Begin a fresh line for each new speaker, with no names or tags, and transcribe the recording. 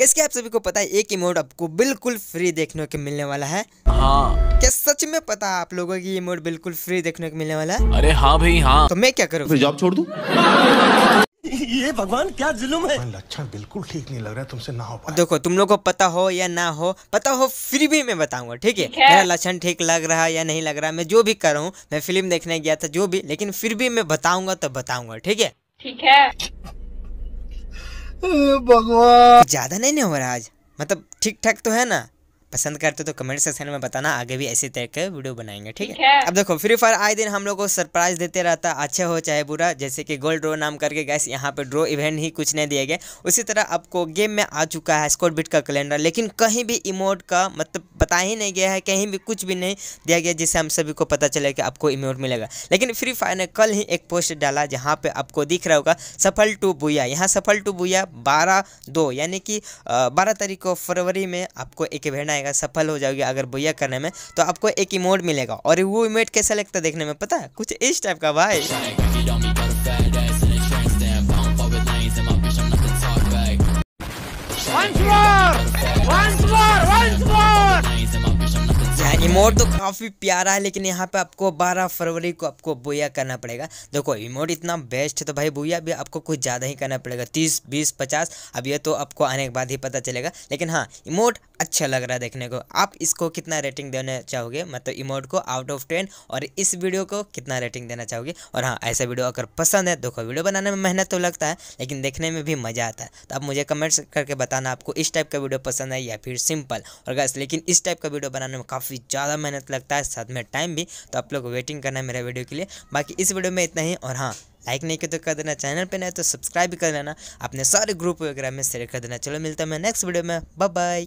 कैसे आप सभी को पता है एक इमोट आपको बिल्कुल फ्री देखने को मिलने वाला है हाँ क्या सच में पता आप लोगों की इमोट बिल्कुल फ्री देखने को मिलने वाला है अरे हाँ भाई हाँ तो मैं क्या करूँ जॉब छोड़ दू ये भगवान क्या जुलूम है लक्षण बिल्कुल ठीक नहीं लग रहा है तुमसे ना हो पाए देखो तुम लोग को पता हो या ना हो पता हो फिर भी मैं बताऊंगा ठीक है मेरा लक्षण ठीक लग रहा है या नहीं लग रहा मैं जो भी कर रहा हूँ मैं फिल्म देखने गया था जो भी लेकिन फिर भी मैं बताऊंगा तो बताऊंगा ठीक है ठीक है भगवान ज्यादा नहीं, ना हो रहा आज मतलब ठीक ठाक तो है ना पसंद करते हो तो कमेंट सेक्शन में बताना आगे भी ऐसी तरह के वीडियो बनाएंगे ठीक है अब देखो फ्री फायर आए दिन हम लोग को सरप्राइज देते रहता अच्छा हो चाहे बुरा जैसे कि गोल्ड ड्रो नाम करके गैस यहाँ पे ड्रो इवेंट ही कुछ नहीं दिए गए उसी तरह आपको गेम में आ चुका है स्कोर बिट का कैलेंडर लेकिन कहीं भी इमोट का मतलब बता ही नहीं गया है कहीं भी कुछ भी नहीं दिया गया जिससे हम सभी को पता चले कि आपको इमोट मिलेगा लेकिन फ्री फायर ने कल ही एक पोस्ट डाला जहाँ पे आपको दिख रहा होगा सफल टू बुया यहाँ सफल टू बुया बारह दो यानी कि बारह तारीख को फरवरी में आपको एक इवेंट जाएगा सफल हो जाओगे अगर भैया करने में तो आपको एक इमोट मिलेगा और वो इमोट कैसा लगता है देखने में पता है कुछ इस टाइप का भाई इमोट तो काफ़ी प्यारा है लेकिन यहाँ पे आपको 12 फरवरी को आपको बोया करना पड़ेगा देखो इमोट इतना बेस्ट है तो भाई बोया भी आपको कुछ ज़्यादा ही करना पड़ेगा 30 20 50 अब ये तो आपको आने के बाद ही पता चलेगा लेकिन हाँ इमोट अच्छा लग रहा है देखने को आप इसको कितना रेटिंग देना चाहोगे मतलब इमोट को आउट ऑफ टेन और इस वीडियो को कितना रेटिंग देना चाहोगे और हाँ ऐसा वीडियो अगर पसंद है देखो वीडियो बनाने में मेहनत तो लगता है लेकिन देखने में भी मज़ा आता है तो आप मुझे कमेंट्स करके बताना आपको इस टाइप का वीडियो पसंद है या फिर सिंपल और गैस लेकिन इस टाइप का वीडियो बनाने में काफ़ी ज़्यादा मेहनत लगता है साथ में टाइम भी तो आप लोग वेटिंग करना है मेरा वीडियो के लिए बाकी इस वीडियो में इतना ही और हाँ लाइक नहीं किया तो कर देना चैनल पे नहीं तो सब्सक्राइब भी कर लेना अपने सारे ग्रुप वगैरह में शेयर कर देना चलो मिलता है मैं नेक्स्ट वीडियो में बाय